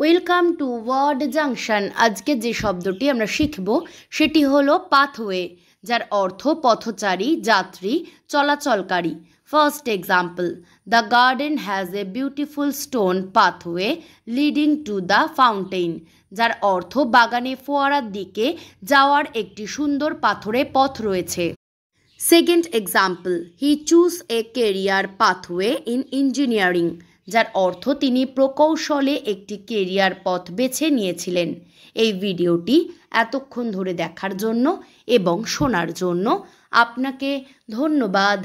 welcome to word junction আজকে যে শব্দটি আমরা শিখব সেটি হলো পাথওয়ে যার অর্থ পথচারী যাত্রী চলাচলকারী first example the garden has a beautiful stone pathway leading to the fountain যার অর্থ বাগানে ফোয়ারার দিকে যাওয়ার একটি সুন্দর পাথরে পথ রয়েছে second example he choose a career pathway in engineering যার অর্থ তিনি প্রকৌশলে একটি কেরিয়ার পথ বেছে নিয়েছিলেন এই ভিডিওটি এতক্ষণ ধরে দেখার জন্য এবং শোনার জন্য আপনাকে ধন্যবাদ